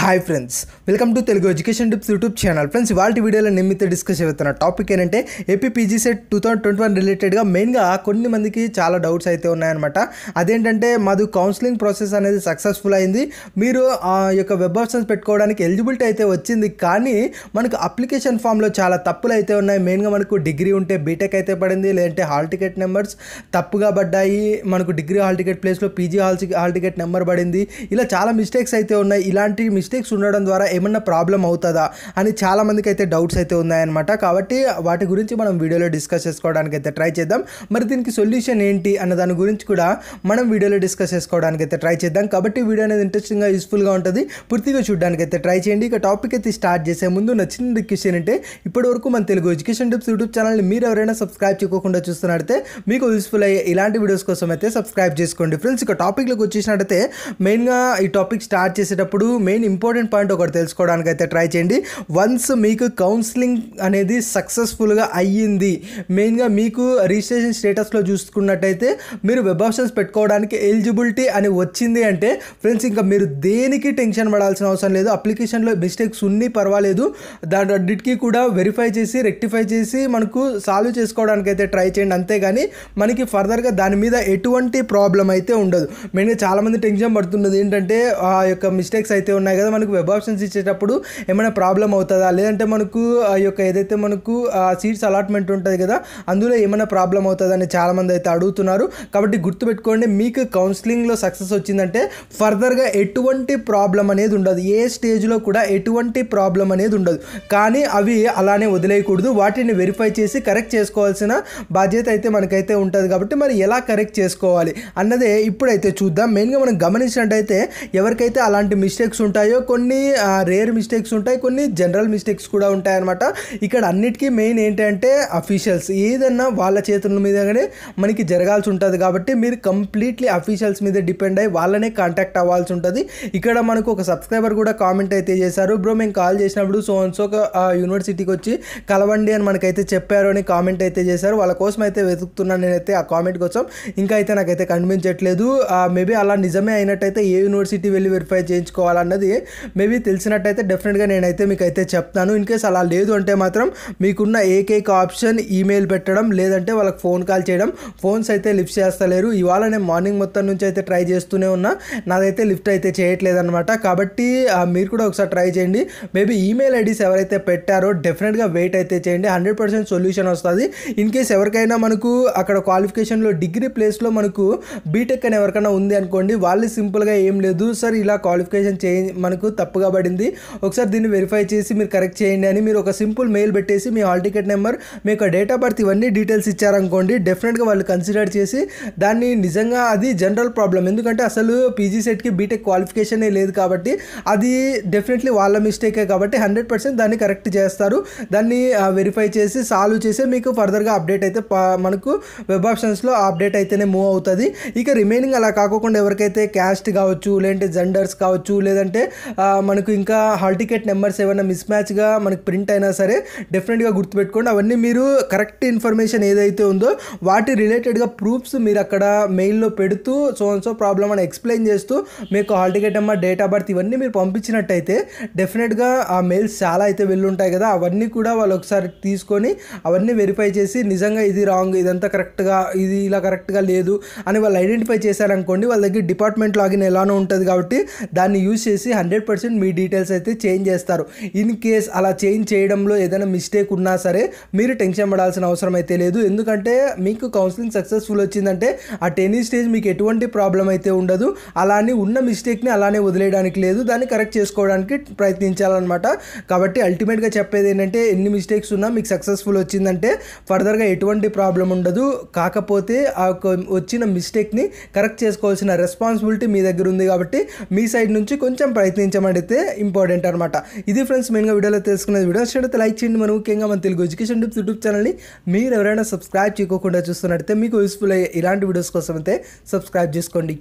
hi friends welcome to Telugu education tips YouTube channel friends ఇవాళ వీడియోలో నిమిత్త డిస్కస్ అవుతున్న టాపిక్ ఏంటంటే AP set two thousand twenty one రిలేటెడ్గా మెయిన్గా కొన్ని మందికి చాలా డౌట్స్ అయితే ఉన్నాయన్నమాట అదేంటంటే మాది కౌన్సిలింగ్ ప్రాసెస్ అనేది సక్సెస్ఫుల్ అయింది మీరు ఆ యొక్క వెబ్ ఆప్షన్స్ పెట్టుకోవడానికి ఎలిజిబిలిటీ అయితే వచ్చింది కానీ మనకు అప్లికేషన్ ఫామ్లో చాలా తప్పులు అయితే ఉన్నాయి మెయిన్గా మనకు డిగ్రీ ఉంటే బీటెక్ అయితే పడింది లేదంటే హాల్ టికెట్ నెంబర్స్ తప్పుగా పడ్డాయి మనకు డిగ్రీ హాల్ టికెట్ ప్లేస్లో PG hall hall ticket number పడింది ఇలా చాలా మిస్టేక్స్ అయితే ఉన్నాయి ఇలాంటి మిస్ మిస్టేక్స్ ఉండడం ద్వారా ఏమన్నా ప్రాబ్లం అవుతుందా అని చాలామందికి అయితే డౌట్స్ అయితే ఉన్నాయన్నమాట కాబట్టి వాటి గురించి మనం వీడియోలో డిస్కస్ చేసుకోవడానికి అయితే ట్రై చేద్దాం మరి దీనికి సొల్యూషన్ ఏంటి అన్న దాని గురించి కూడా మనం వీడియోలో డిస్కస్ చేసుకోవడానికి అయితే ట్రై చేద్దాం కాబట్టి వీడియో అనేది ఇంట్రెస్టింగ్గా యూస్ఫుల్గా ఉంటుంది పూర్తిగా చూడడానికి అయితే ట్రై చేయండి ఇక టాపిక్ అయితే స్టార్ట్ చేసే ముందు నచ్చిన రిక్వెషన్ అంటే ఇప్పటివరకు మన తెలుగు ఎడ్యుకేషన్ టిప్స్ యూట్యూబ్ ఛానల్ని మీరు ఎవరైనా సబ్స్క్రైబ్ చేసుకోకుండా చూస్తున్నట్టే మీకు యూస్ఫుల్ అయ్యే ఇలాంటి వీడియోస్ కోసం అయితే సబ్స్క్రైబ్ చేసుకోండి ఫ్రెండ్స్ ఇక టాపిక్లోకి వచ్చేసినట్టయితే మెయిన్గా ఈ టాపిక్ స్టార్ట్ చేసేటప్పుడు మెయిన్ ఇంపార్టెంట్ పాయింట్ ఒకటి తెలుసుకోవడానికి అయితే ట్రై చేయండి వన్స్ మీకు కౌన్సిలింగ్ అనేది సక్సెస్ఫుల్గా అయ్యింది మెయిన్గా మీకు రిజిస్ట్రేషన్ స్టేటస్లో చూసుకున్నట్టయితే మీరు వెబ్ ఆప్షన్స్ పెట్టుకోవడానికి ఎలిజిబిలిటీ అని వచ్చింది అంటే ఫ్రెండ్స్ ఇంకా మీరు దేనికి టెన్షన్ పడాల్సిన అవసరం లేదు అప్లికేషన్లో మిస్టేక్స్ ఉన్ని పర్వాలేదు దాని అన్నిటికీ కూడా వెరిఫై చేసి రెక్టిఫై చేసి మనకు సాల్వ్ చేసుకోవడానికి అయితే ట్రై చేయండి అంతేగాని మనకి ఫర్దర్గా దాని మీద ఎటువంటి ప్రాబ్లం అయితే ఉండదు మెయిన్గా చాలామంది టెన్షన్ పడుతున్నది ఏంటంటే ఆ యొక్క మిస్టేక్స్ అయితే ఉన్నాయి కదా లేదా మనకు వెబ్ ఆప్షన్స్ ఇచ్చేటప్పుడు ఏమైనా ప్రాబ్లం అవుతుందా లేదంటే మనకు ఆ యొక్క ఏదైతే మనకు సీట్స్ అలాట్మెంట్ ఉంటుంది కదా అందులో ఏమైనా ప్రాబ్లం అవుతుందని చాలామంది అయితే అడుగుతున్నారు కాబట్టి గుర్తుపెట్టుకోండి మీకు కౌన్సిలింగ్లో సక్సెస్ వచ్చిందంటే ఫర్దర్గా ఎటువంటి ప్రాబ్లం అనేది ఉండదు ఏ స్టేజ్లో కూడా ఎటువంటి ప్రాబ్లం అనేది ఉండదు కానీ అవి అలానే వదిలేయకూడదు వాటిని వెరిఫై చేసి కరెక్ట్ చేసుకోవాల్సిన బాధ్యత అయితే మనకైతే ఉంటుంది కాబట్టి మరి ఎలా కరెక్ట్ చేసుకోవాలి అన్నదే ఇప్పుడైతే చూద్దాం మెయిన్గా మనం గమనించినట్టయితే ఎవరికైతే అలాంటి మిస్టేక్స్ ఉంటాయో వీడియోలో కొన్ని రేర్ మిస్టేక్స్ ఉంటాయి కొన్ని జనరల్ మిస్టేక్స్ కూడా ఉంటాయన్నమాట ఇక్కడ అన్నిటికీ మెయిన్ ఏంటంటే అఫీషియల్స్ ఏదన్నా వాళ్ళ చేతుల మీదనే మనకి జరగాల్సి ఉంటుంది కాబట్టి మీరు కంప్లీట్లీ అఫీషియల్స్ మీద డిపెండ్ అయ్యి వాళ్ళనే కాంటాక్ట్ అవ్వాల్సి ఉంటుంది ఇక్కడ మనకు ఒక సబ్స్క్రైబర్ కూడా కామెంట్ అయితే చేశారు బ్రో మేము కాల్ చేసినప్పుడు సో అండ్ సో యూనివర్సిటీకి వచ్చి కలవండి అని మనకైతే చెప్పారు అని కామెంట్ అయితే చేశారు వాళ్ళ కోసం అయితే వెతుకుతున్నాను నేనైతే ఆ కామెంట్ కోసం ఇంకా అయితే నాకైతే చేయట్లేదు మేబీ అలా నిజమే అయినట్టయితే ఏ యూనివర్సిటీ వెళ్ళి వెరిఫై చేయించుకోవాలన్నది మేబీ తెలిసినట్టయితే డెఫినెట్గా నేనైతే మీకు అయితే చెప్తాను ఇన్ కేస్ అలా లేదు అంటే మాత్రం మీకున్న ఏకైక ఆప్షన్ ఈమెయిల్ పెట్టడం లేదంటే వాళ్ళకి ఫోన్ కాల్ చేయడం ఫోన్స్ అయితే లిఫ్ట్ చేస్తలేరు ఇవాళ నేను మార్నింగ్ మొత్తం నుంచి అయితే ట్రై చేస్తూనే ఉన్నా నాదైతే లిఫ్ట్ అయితే చేయట్లేదు అనమాట కాబట్టి మీరు కూడా ఒకసారి ట్రై చేయండి మేబీ ఈమెయిల్ ఐడీస్ ఎవరైతే పెట్టారో డెఫినెట్గా వెయిట్ అయితే చేయండి హండ్రెడ్ పర్సెంట్ సొల్యూషన్ వస్తుంది ఇన్ కేస్ ఎవరికైనా మనకు అక్కడ క్వాలిఫికేషన్లో డిగ్రీ ప్లేస్లో మనకు బీటెక్ అని ఎవరికైనా ఉంది అనుకోండి వాళ్ళు సింపుల్గా ఏం లేదు సార్ ఇలా క్వాలిఫికేషన్ చేయి మనకు మనకు తప్పుగా పడింది ఒకసారి దీన్ని వెరిఫై చేసి మీరు కరెక్ట్ చేయండి అని మీరు ఒక సింపుల్ మెయిల్ పెట్టేసి మీ హాల్ టికెట్ నెంబర్ మీ యొక్క డేట్ ఆఫ్ బర్త్ ఇవన్నీ డీటెయిల్స్ ఇచ్చారనుకోండి డెఫినెట్గా వాళ్ళు కన్సిడర్ చేసి దాన్ని నిజంగా అది జనరల్ ప్రాబ్లం ఎందుకంటే అసలు పీజీ సెట్కి బీటెక్ క్వాలిఫికేషనే లేదు కాబట్టి అది డెఫినెట్లీ వాళ్ళ మిస్టేకే కాబట్టి హండ్రెడ్ పర్సెంట్ దాన్ని కరెక్ట్ చేస్తారు దాన్ని వెరిఫై చేసి సాల్వ్ చేసి మీకు ఫర్దర్గా అప్డేట్ అయితే మనకు వెబ్ ఆప్షన్స్లో అప్డేట్ అయితేనే మూవ్ అవుతుంది ఇక రిమైనింగ్ అలా కాకుండా ఎవరికైతే క్యాస్ట్ కావచ్చు లేదంటే జెండర్స్ కావచ్చు లేదంటే మనకు ఇంకా హాల్ టికెట్ నెంబర్స్ ఏమైనా మిస్ మ్యాచ్గా మనకు ప్రింట్ అయినా సరే డెఫినెట్గా గుర్తుపెట్టుకోండి అవన్నీ మీరు కరెక్ట్ ఇన్ఫర్మేషన్ ఏదైతే ఉందో వాటి రిలేటెడ్గా ప్రూఫ్స్ మీరు అక్కడ మెయిల్లో పెడుతూ సో అండ్ సో ప్రాబ్లం అని ఎక్స్ప్లెయిన్ చేస్తూ మీకు hall ticket number date of birth ఇవన్నీ మీరు పంపించినట్టయితే డెఫినెట్గా ఆ మెయిల్స్ చాలా అయితే వెళ్ళుంటాయి కదా అవన్నీ కూడా వాళ్ళు ఒకసారి తీసుకొని అవన్నీ వెరిఫై చేసి నిజంగా ఇది రాంగ్ ఇదంతా కరెక్ట్గా ఇది ఇలా కరెక్ట్గా లేదు అని వాళ్ళు ఐడెంటిఫై చేశారనుకోండి వాళ్ళ దగ్గర డిపార్ట్మెంట్ లాగిన్ ఎలానో ఉంటుంది కాబట్టి దాన్ని యూజ్ చేసి హండ్రెడ్ హండ్రెడ్ పర్సెంట్ మీ డీటెయిల్స్ అయితే చేంజ్ చేస్తారు ఇన్ కేస్ అలా చేంజ్ చేయడంలో ఏదైనా మిస్టేక్ ఉన్నా సరే మీరు టెన్షన్ పడాల్సిన అవసరం అయితే లేదు ఎందుకంటే మీకు కౌన్సిలింగ్ సక్సెస్ఫుల్ వచ్చిందంటే ఆ టెనీ స్టేజ్ మీకు ఎటువంటి ప్రాబ్లం అయితే ఉండదు అలానే ఉన్న మిస్టేక్ని అలానే వదిలేయడానికి లేదు దాన్ని కరెక్ట్ చేసుకోవడానికి ప్రయత్నించాలన్నమాట కాబట్టి అల్టిమేట్గా చెప్పేది ఏంటంటే ఎన్ని మిస్టేక్స్ ఉన్నా మీకు సక్సెస్ఫుల్ వచ్చిందంటే ఫర్దర్గా ఎటువంటి ప్రాబ్లం ఉండదు కాకపోతే ఆ వచ్చిన మిస్టేక్ని కరెక్ట్ చేసుకోవాల్సిన రెస్పాన్సిబిలిటీ మీ దగ్గర ఉంది కాబట్టి మీ సైడ్ నుంచి కొంచెం ప్రయత్నం ప్రయత్నించమడితే ఇంపార్టెంట్ అనమాట ఇది ఫ్రెండ్స్ మెయిన్గా వీడియోలో తెలుసుకునేది వీడియో నచ్చినట్టు లైక్ చేయండి మనం ముఖ్యంగా మన తెలుగు ఎడ్యుకేషన్ టిప్స్ యూట్యూబ్ ఛానల్ని మీరు ఎవరైనా సబ్స్క్రైబ్ చేయకుండా చూస్తున్నట్టయితే మీకు యూస్ఫుల్ అయ్యే ఇలాంటి వీడియోస్ కోసం అయితే సబ్స్క్రైబ్ చేసుకోండి